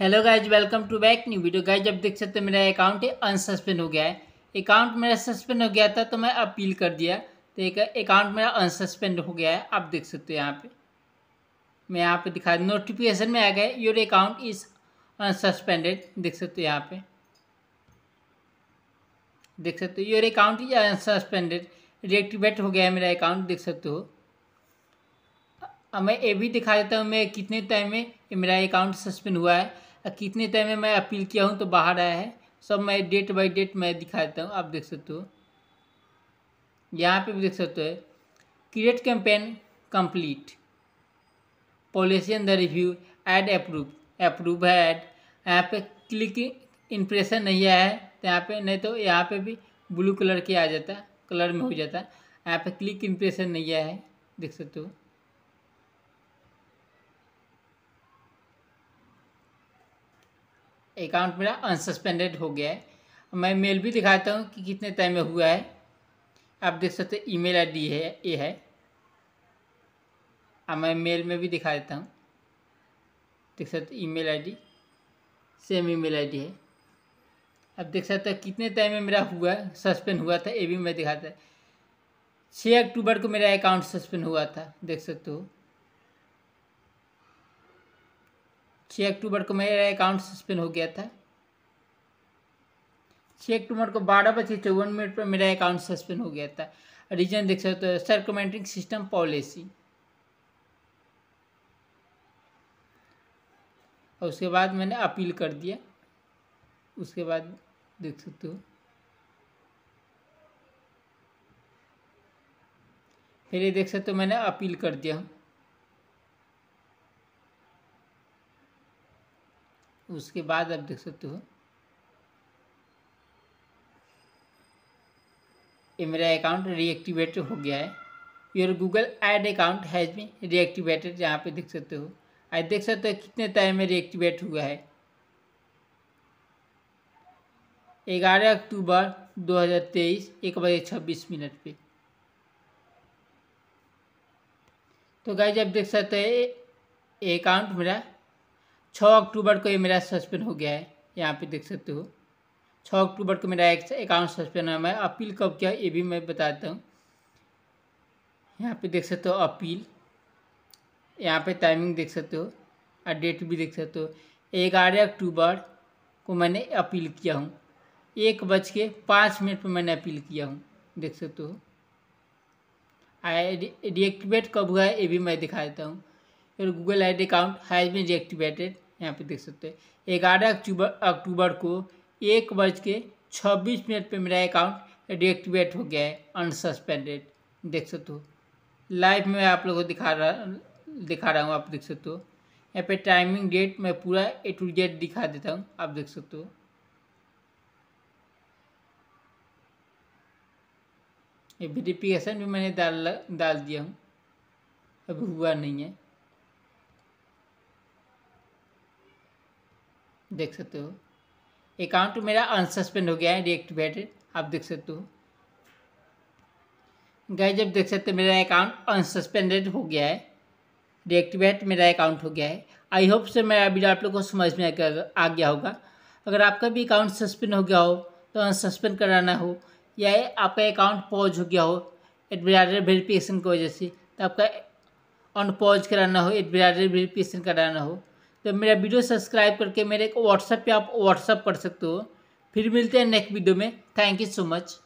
hello guys welcome to back new video guys अब देख सकते हो मेरा अकाउंट अनसस्पेंड हो गया है अकाउंट मेरा सस्पेंड हो गया था तो मैं अपील कर दिया तो एक अकाउंट मेरा अनसस्पेंड हो गया है आप देख सकते हो यहाँ पे मैं यहाँ पे दिखा नोटिफिकेशन में आ गया योर अकाउंट इज़ अनसस्पेंडेड देख सकते हो यहाँ पे देख सकते हो your account is unsuspended reactivate हो गया है मेरा अकाउंट देख सकते हो अब मैं ये भी दिखा देता हूँ मैं कितने टाइम में मेरा अकाउंट सस्पेंड हुआ है और कितने टाइम में मैं अपील किया हूँ तो बाहर आया है सब मैं डेट बाय डेट मैं दिखा देता हूँ आप देख सकते हो यहाँ पे भी देख सकते हो क्रिएट कैंपेन कंप्लीट पॉलिसी अंदर रिव्यू एड अप्रूव अप्रूव है एड यहाँ पे क्लिक इंप्रेशन नहीं आया है तो यहाँ पे नहीं तो यहाँ पे भी ब्लू कलर के आ जाता कलर में हो जाता यहाँ पे क्लिक इंप्रेशन नहीं आया है देख सकते हो अकाउंट मेरा अनसस्पेंडेड हो गया है मैं मेल भी दिखाता हूँ कि कितने टाइम में हुआ है आप देख सकते हैं ईमेल आईडी है ये है अब मैं मेल में भी दिखा देता हूँ देख सकते email ID same email ID है अब देख सकते हैं कितने टाइम में मेरा हुआ सस्पेंड हुआ था ये भी मैं दिखाता छः अक्टूबर को मेरा अकाउंट सस्पेंड हुआ था देख सकते हो छः अक्टूबर को मेरा अकाउंट सस्पेंड हो गया था छः अक्टूबर को बारह बजे चौवन मिनट पर मेरा अकाउंट सस्पेंड हो गया था रीजन देख सकते हो सर्कमेंटिंग सिस्टम पॉलिसी और उसके बाद मैंने अपील कर दिया उसके बाद देख सकते हो फिर ये देख सकते हो मैंने अपील कर दिया हूँ उसके बाद आप देख सकते हो ये मेरा अकाउंट रीएक्टिवेट हो गया है your Google ad account has be reactivated यहाँ पे देख सकते हो आज देख सकते हो कितने टाइम में रीएक्टिवेट हुआ है ग्यारह अक्टूबर 2023 एक बजे छब्बीस मिनट पे तो गाइज आप देख सकते हैं अकाउंट मेरा छः अक्टूबर को ये मेरा सस्पेंड हो गया है यहाँ पे देख सकते हो छः अक्टूबर को मेरा अकाउंट सस्पेंड है मैं अपील कब किया ये भी मैं बताता हूँ यहाँ पे देख सकते हो अपील यहाँ पे टाइमिंग देख सकते हो और डेट भी देख सकते हो ग्यारह अक्टूबर को मैंने अपील किया हूँ एक बज के पाँच मिनट पर मैंने अपील किया हूँ देख सकते हो आई डिएक्टिवेट कब हुआ है ये भी मैं दिखा देता हूँ फिर Google ID account has been deactivated यहाँ पे देख सकते हैं ग्यारह अक्टूबर अक्टूबर को एक बज के छब्बीस मिनट पर मेरा अकाउंट डिएक्टिवेट हो गया है अनसस्पेंडेड देख सकते हो लाइव में आप लोगों को दिखा रहा दिखा रहा हूँ आप देख सकते हो यहाँ पे टाइमिंग डेट मैं पूरा ए टू डेट दिखा देता हूँ आप देख सकते हो ये वेरिफिकेशन भी मैंने डाल डाल दिया हूँ अभी हुआ नहीं है देख सकते हो अकाउंट मेरा अनसस्पेंड हो गया है डीएक्टिवेटेड आप देख सकते हो गए जब देख सकते हो मेरा अकाउंट अनसस्पेंडेड हो गया है डीएक्टिवेट मेरा अकाउंट हो गया है आई होप से मेरा वीडियो आप लोग को समझ में आ गया होगा अगर आपका भी अकाउंट सस्पेंड हो गया हो तो अनसस्पेंड कराना हो या आपका अकाउंट पॉज हो गया हो एडमिराडर वेरिफिकेशन की वजह से तो आपका ऑन पॉज कराना हो एडमिराडर वेरिफिकेशन कराना हो तो मेरा वीडियो सब्सक्राइब करके मेरे को व्हाट्सएप पे आप व्हाट्सअप कर सकते हो फिर मिलते हैं नेक्स्ट वीडियो में थैंक यू सो मच